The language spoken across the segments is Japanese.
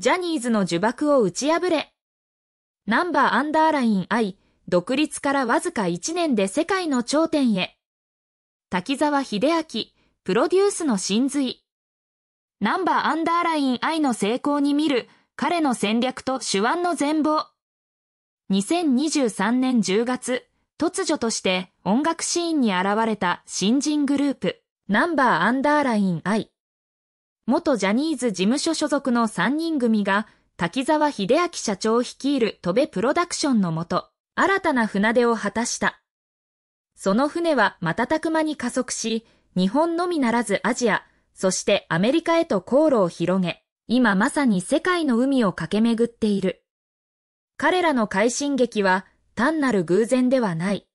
ジャニーズの呪縛を打ち破れ。ナンバーアンダーライン I、独立からわずか1年で世界の頂点へ。滝沢秀明、プロデュースの真髄。ナンバーアンダーライン I の成功に見る、彼の戦略と手腕の全貌。2023年10月、突如として音楽シーンに現れた新人グループ、ナンバーアンダーライン I。元ジャニーズ事務所所属の3人組が、滝沢秀明社長率いる戸部プロダクションのもと、新たな船出を果たした。その船は瞬く間に加速し、日本のみならずアジア、そしてアメリカへと航路を広げ、今まさに世界の海を駆け巡っている。彼らの快進撃は単なる偶然ではない。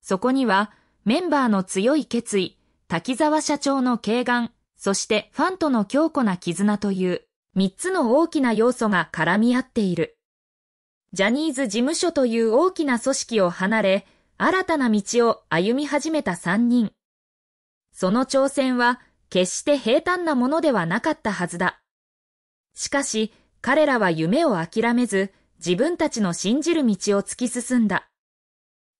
そこにはメンバーの強い決意、滝沢社長の敬眼、そしてファンとの強固な絆という3つの大きな要素が絡み合っている。ジャニーズ事務所という大きな組織を離れ、新たな道を歩み始めた3人。その挑戦は決して平坦なものではなかったはずだ。しかし、彼らは夢を諦めず、自分たちの信じる道を突き進んだ。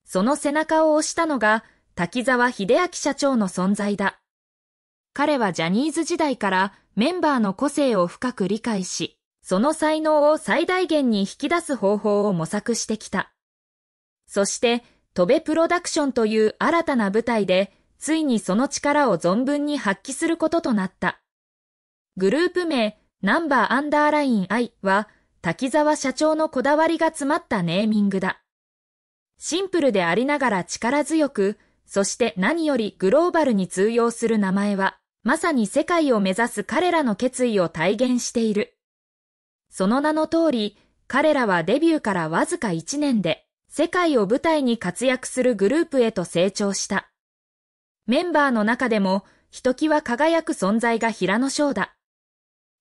その背中を押したのが、滝沢秀明社長の存在だ。彼はジャニーズ時代からメンバーの個性を深く理解し、その才能を最大限に引き出す方法を模索してきた。そして、戸部プロダクションという新たな舞台で、ついにその力を存分に発揮することとなった。グループ名、ナンバーアンダーライン I は、滝沢社長のこだわりが詰まったネーミングだ。シンプルでありながら力強く、そして何よりグローバルに通用する名前は、まさに世界を目指す彼らの決意を体現している。その名の通り、彼らはデビューからわずか1年で、世界を舞台に活躍するグループへと成長した。メンバーの中でも、ひときわ輝く存在が平野翔だ。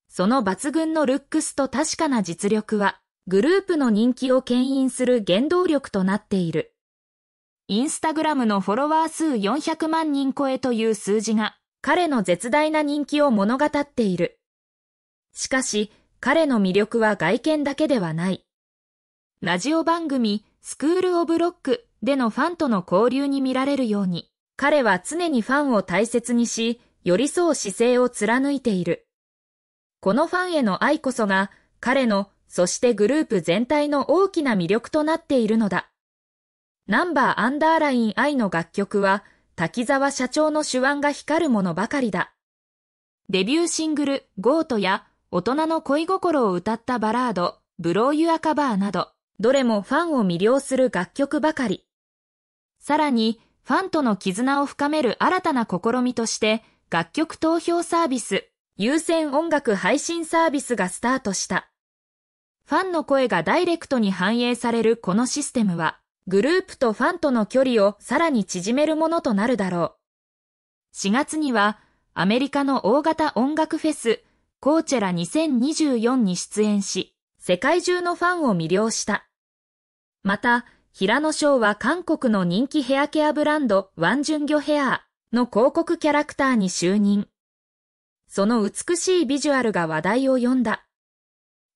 その抜群のルックスと確かな実力は、グループの人気を牽引する原動力となっている。インスタグラムのフォロワー数400万人超えという数字が、彼の絶大な人気を物語っている。しかし、彼の魅力は外見だけではない。ラジオ番組、スクール・オブ・ロックでのファンとの交流に見られるように、彼は常にファンを大切にし、寄り添う姿勢を貫いている。このファンへの愛こそが、彼の、そしてグループ全体の大きな魅力となっているのだ。ナンバーアンダーライン愛の楽曲は、滝沢社長の手腕が光るものばかりだ。デビューシングル、ゴートや、大人の恋心を歌ったバラード、ブローユアカバーなど、どれもファンを魅了する楽曲ばかり。さらに、ファンとの絆を深める新たな試みとして、楽曲投票サービス、優先音楽配信サービスがスタートした。ファンの声がダイレクトに反映されるこのシステムは、グループとファンとの距離をさらに縮めるものとなるだろう。4月には、アメリカの大型音楽フェス、コーチェラ2024に出演し、世界中のファンを魅了した。また、平野翔は韓国の人気ヘアケアブランド、ワンジュンギョヘアの広告キャラクターに就任。その美しいビジュアルが話題を呼んだ。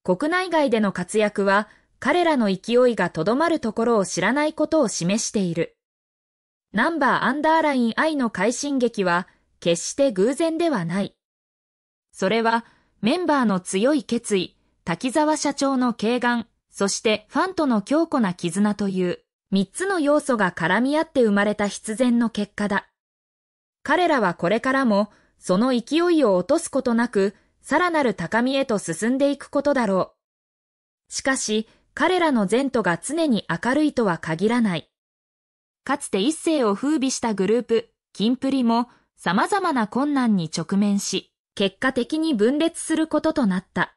国内外での活躍は、彼らの勢いがとどまるところを知らないことを示している。ナンバーアンダーライン I の快進撃は決して偶然ではない。それはメンバーの強い決意、滝沢社長の軽眼、そしてファンとの強固な絆という三つの要素が絡み合って生まれた必然の結果だ。彼らはこれからもその勢いを落とすことなくさらなる高みへと進んでいくことだろう。しかし、彼らの前途が常に明るいとは限らない。かつて一世を風靡したグループ、キンプリも様々な困難に直面し、結果的に分裂することとなった。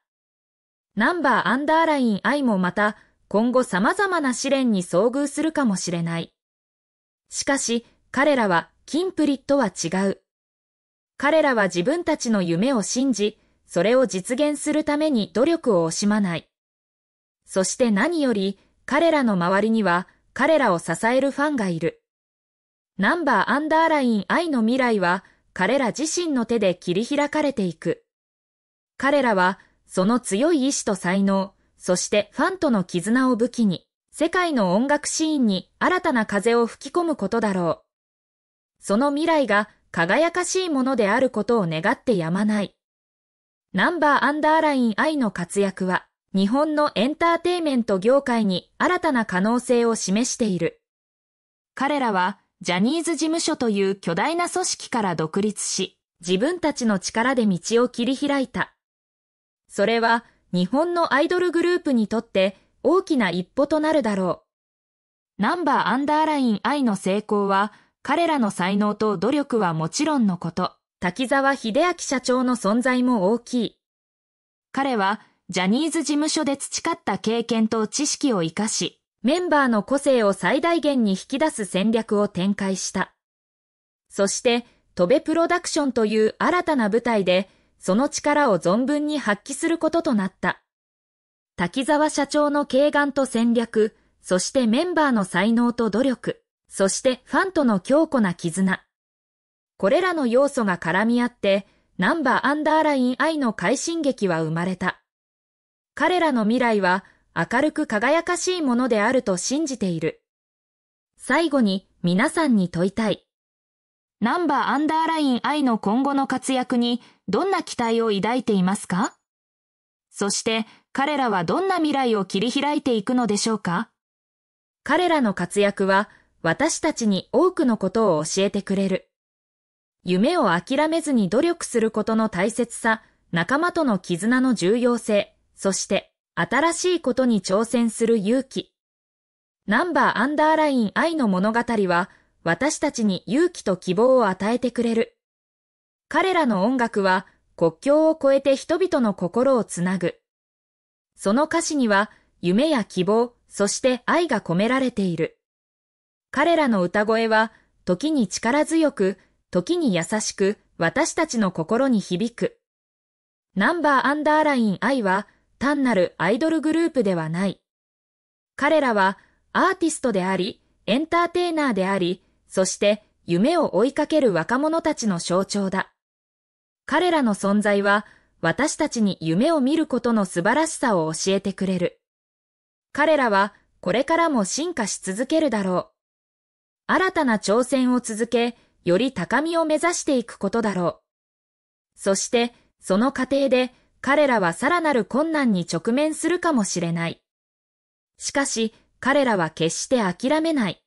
ナンバーアンダーライン愛もまた、今後様々な試練に遭遇するかもしれない。しかし、彼らはキンプリとは違う。彼らは自分たちの夢を信じ、それを実現するために努力を惜しまない。そして何より彼らの周りには彼らを支えるファンがいる。ナンバーアンダーライン愛の未来は彼ら自身の手で切り開かれていく。彼らはその強い意志と才能、そしてファンとの絆を武器に、世界の音楽シーンに新たな風を吹き込むことだろう。その未来が輝かしいものであることを願ってやまない。ナンバーアンダーライン愛の活躍は、日本のエンターテイメント業界に新たな可能性を示している。彼らはジャニーズ事務所という巨大な組織から独立し、自分たちの力で道を切り開いた。それは日本のアイドルグループにとって大きな一歩となるだろう。ナンバーアンダーライン I の成功は彼らの才能と努力はもちろんのこと、滝沢秀明社長の存在も大きい。彼はジャニーズ事務所で培った経験と知識を活かし、メンバーの個性を最大限に引き出す戦略を展開した。そして、戸部プロダクションという新たな舞台で、その力を存分に発揮することとなった。滝沢社長の軽眼と戦略、そしてメンバーの才能と努力、そしてファンとの強固な絆。これらの要素が絡み合って、ナンバーアンダーライン愛の快進撃は生まれた。彼らの未来は明るく輝かしいものであると信じている。最後に皆さんに問いたい。ナンバーアンダーライン I の今後の活躍にどんな期待を抱いていますかそして彼らはどんな未来を切り開いていくのでしょうか彼らの活躍は私たちに多くのことを教えてくれる。夢を諦めずに努力することの大切さ、仲間との絆の重要性、そして、新しいことに挑戦する勇気。ナンバーアンダーライン愛の物語は、私たちに勇気と希望を与えてくれる。彼らの音楽は、国境を越えて人々の心をつなぐ。その歌詞には、夢や希望、そして愛が込められている。彼らの歌声は、時に力強く、時に優しく、私たちの心に響く。ナンバーアンダーライン愛は、単なるアイドルグループではない。彼らはアーティストであり、エンターテイナーであり、そして夢を追いかける若者たちの象徴だ。彼らの存在は私たちに夢を見ることの素晴らしさを教えてくれる。彼らはこれからも進化し続けるだろう。新たな挑戦を続け、より高みを目指していくことだろう。そして、その過程で彼らはさらなる困難に直面するかもしれない。しかし、彼らは決して諦めない。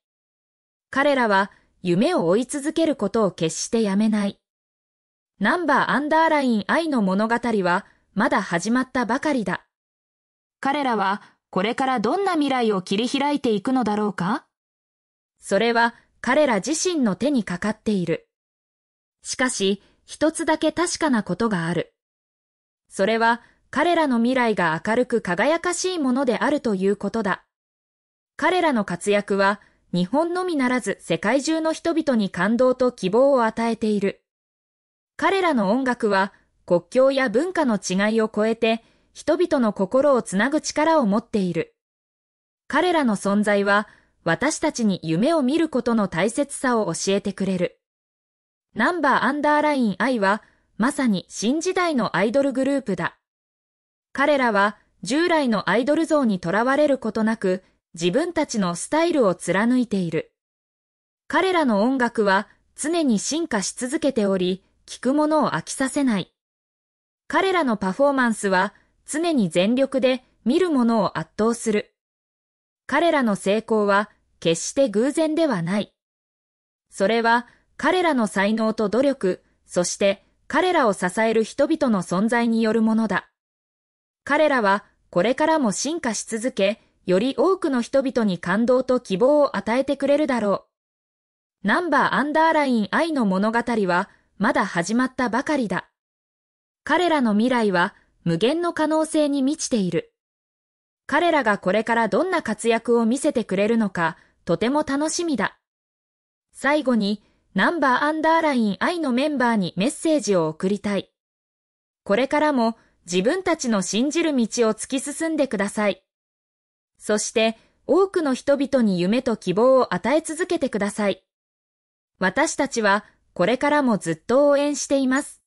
彼らは夢を追い続けることを決してやめない。ナンバーアンダーライン愛の物語はまだ始まったばかりだ。彼らはこれからどんな未来を切り開いていくのだろうかそれは彼ら自身の手にかかっている。しかし、一つだけ確かなことがある。それは彼らの未来が明るく輝かしいものであるということだ。彼らの活躍は日本のみならず世界中の人々に感動と希望を与えている。彼らの音楽は国境や文化の違いを超えて人々の心をつなぐ力を持っている。彼らの存在は私たちに夢を見ることの大切さを教えてくれる。ナンバーアンダーライン I はまさに新時代のアイドルグループだ。彼らは従来のアイドル像にとらわれることなく自分たちのスタイルを貫いている。彼らの音楽は常に進化し続けており、聴くものを飽きさせない。彼らのパフォーマンスは常に全力で見るものを圧倒する。彼らの成功は決して偶然ではない。それは彼らの才能と努力、そして彼らを支える人々の存在によるものだ。彼らはこれからも進化し続け、より多くの人々に感動と希望を与えてくれるだろう。ナンバーアンダーライン愛の物語はまだ始まったばかりだ。彼らの未来は無限の可能性に満ちている。彼らがこれからどんな活躍を見せてくれるのか、とても楽しみだ。最後に、ナンバーアンダーライン I のメンバーにメッセージを送りたい。これからも自分たちの信じる道を突き進んでください。そして多くの人々に夢と希望を与え続けてください。私たちはこれからもずっと応援しています。